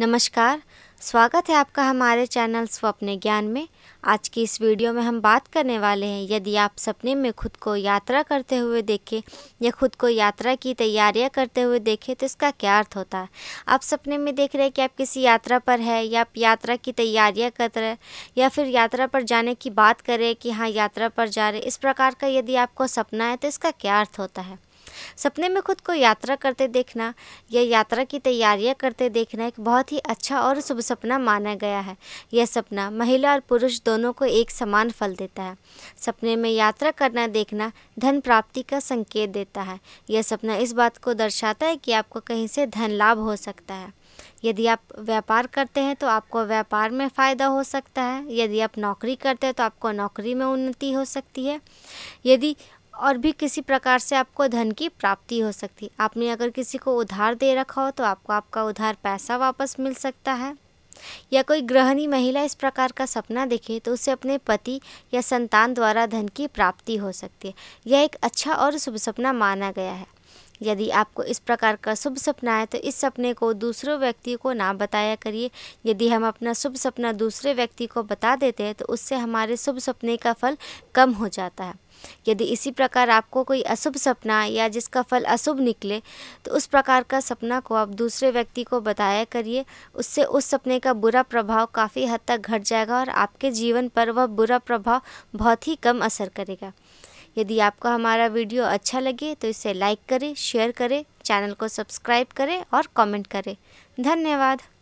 नमस्कार स्वागत है आपका हमारे चैनल स्वप्न ज्ञान में आज की इस वीडियो में हम बात करने वाले हैं यदि आप सपने में खुद को यात्रा करते हुए देखें या खुद को यात्रा की तैयारियां करते हुए देखें तो इसका क्या अर्थ होता है आप सपने में देख रहे हैं कि आप किसी यात्रा पर है या आप यात्रा की तैयारियां कर रहे हैं या फिर यात्रा पर जाने की बात करें कि हाँ यात्रा पर जा रहे इस प्रकार का यदि आपको सपना है तो इसका क्या अर्थ होता है सपने में खुद को यात्रा करते देखना या यात्रा की तैयारियां करते देखना एक बहुत ही अच्छा और शुभ सपना माना गया है यह सपना महिला और पुरुष दोनों को एक समान फल देता है सपने में यात्रा करना देखना धन प्राप्ति का संकेत देता है यह सपना इस बात को दर्शाता है कि आपको कहीं से धन लाभ हो सकता है यदि आप व्यापार करते हैं तो आपको व्यापार में फ़ायदा हो सकता है यदि आप नौकरी करते हैं तो आपको नौकरी में उन्नति हो सकती है यदि और भी किसी प्रकार से आपको धन की प्राप्ति हो सकती है आपने अगर किसी को उधार दे रखा हो तो आपको आपका उधार पैसा वापस मिल सकता है या कोई गृहिणी महिला इस प्रकार का सपना देखे तो उसे अपने पति या संतान द्वारा धन की प्राप्ति हो सकती है यह एक अच्छा और शुभ सपना माना गया है यदि आपको इस प्रकार का शुभ सपना है तो इस सपने को दूसरे व्यक्ति को ना बताया करिए यदि हम अपना शुभ सपना दूसरे व्यक्ति को बता देते हैं तो उससे हमारे शुभ सपने का फल कम हो जाता है यदि इसी प्रकार आपको कोई अशुभ सपना या जिसका फल अशुभ निकले तो उस प्रकार का सपना को आप दूसरे व्यक्ति को बताया करिए उससे उस सपने का बुरा प्रभाव काफ़ी हद तक घट जाएगा और आपके जीवन पर वह बुरा प्रभाव बहुत ही कम असर करेगा यदि आपको हमारा वीडियो अच्छा लगे तो इसे लाइक करें शेयर करें चैनल को सब्सक्राइब करें और कमेंट करें धन्यवाद